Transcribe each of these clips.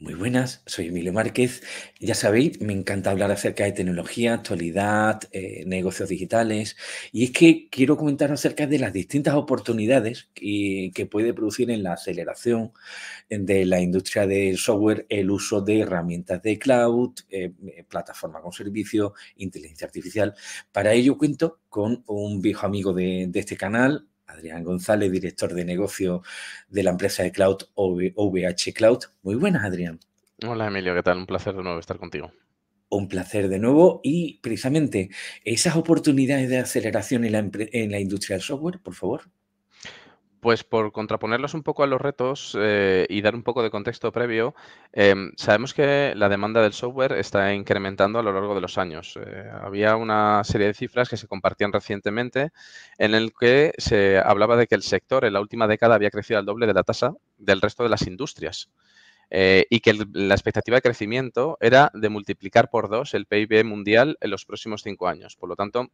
Muy buenas, soy Emilio Márquez. Ya sabéis, me encanta hablar acerca de tecnología, actualidad, eh, negocios digitales. Y es que quiero comentar acerca de las distintas oportunidades que, puede producir en la aceleración de la industria del software el uso de herramientas de cloud, eh, eh, plataforma con servicio, inteligencia artificial. Para ello cuento con un viejo amigo de este canal, Adrián González, director de negocio de la empresa de cloud OVH Cloud. Muy buenas, Adrián. Hola, Emilio, ¿qué tal? Un placer de nuevo estar contigo. Un placer de nuevo y precisamente esas oportunidades de aceleración en la, en la industria del software, por favor. Pues por contraponerlos un poco a los retos eh, y dar un poco de contexto previo, em, sabemos que la demanda del software está incrementando a lo largo de los años. Eh, había una serie de cifras que se compartían recientemente en el que se hablaba de que el sector en la última década había crecido al doble de la tasa del resto de las industrias. Eh, y que la expectativa de crecimiento era de multiplicar por dos el PIB mundial en los próximos cinco años. Por lo tanto,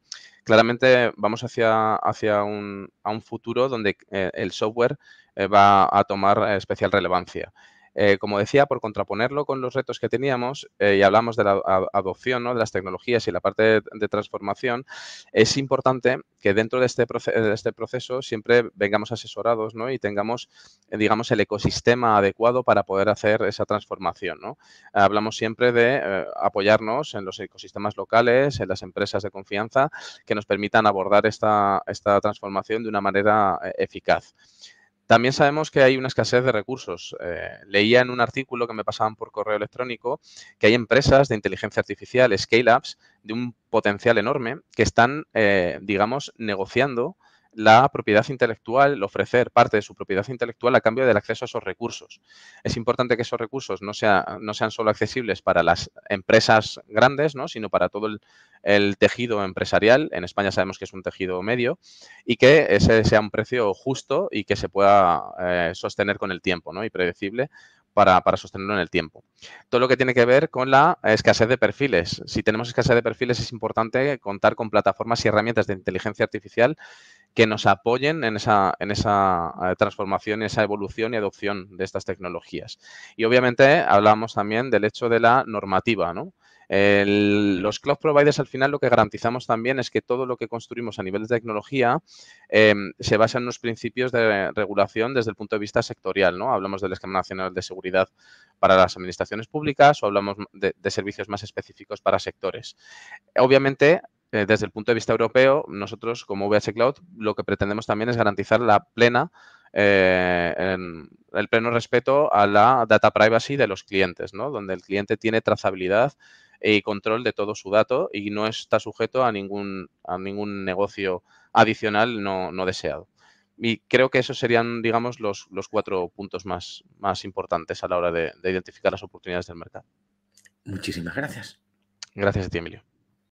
claramente vamos hacia, un, a un futuro donde eh, el software eh, va a tomar especial relevancia. Eh, como decía, por contraponerlo con los retos que teníamos, eh, y hablamos de la adopción ¿no? de las tecnologías y la parte de, transformación, es importante que dentro de este, este proceso siempre vengamos asesorados ¿no? y tengamos, eh, digamos, el ecosistema adecuado para poder hacer esa transformación. Hablamos siempre de apoyarnos en los ecosistemas locales, en las empresas de confianza, que nos permitan abordar esta, esta transformación de una manera eficaz. También sabemos que hay una escasez de recursos. Eh, leía en un artículo que me pasaban por correo electrónico que hay empresas de inteligencia artificial, scale-ups, de un potencial enorme, que están, eh, digamos, negociando la propiedad intelectual, ofrecer parte de su propiedad intelectual a cambio del acceso a esos recursos. Es importante que esos recursos no, sean solo accesibles para las empresas grandes, ¿no? sino para todo el, tejido empresarial. En España sabemos que es un tejido medio y que ese sea un precio justo y que se pueda eh, sostener con el tiempo ¿no? y predecible para, para, sostenerlo en el tiempo. Todo lo que tiene que ver con la escasez de perfiles. Si tenemos escasez de perfiles es importante contar con plataformas y herramientas de inteligencia artificial que nos apoyen en esa, en esa eh, transformación, esa evolución y adopción de estas tecnologías. Y obviamente eh, hablamos también del hecho de la normativa, los cloud providers al final lo que garantizamos también es que todo lo que construimos a nivel de tecnología em, se basa en unos principios de regulación desde el punto de vista sectorial, ¿no? Hablamos del Esquema Nacional de Seguridad para las Administraciones Públicas o hablamos de, de servicios más específicos para sectores. Obviamente, eh, desde el punto de vista europeo, nosotros como VH Cloud lo que pretendemos también es garantizar la plena, eh, el pleno respeto a la data privacy de los clientes, ¿no? donde el cliente tiene trazabilidad y control de todo su dato y no está sujeto a ningún, a ningún negocio adicional no, deseado. Y creo que esos serían, digamos, los, cuatro puntos más, importantes a la hora de identificar las oportunidades del mercado. Muchísimas gracias. Gracias a ti, Emilio.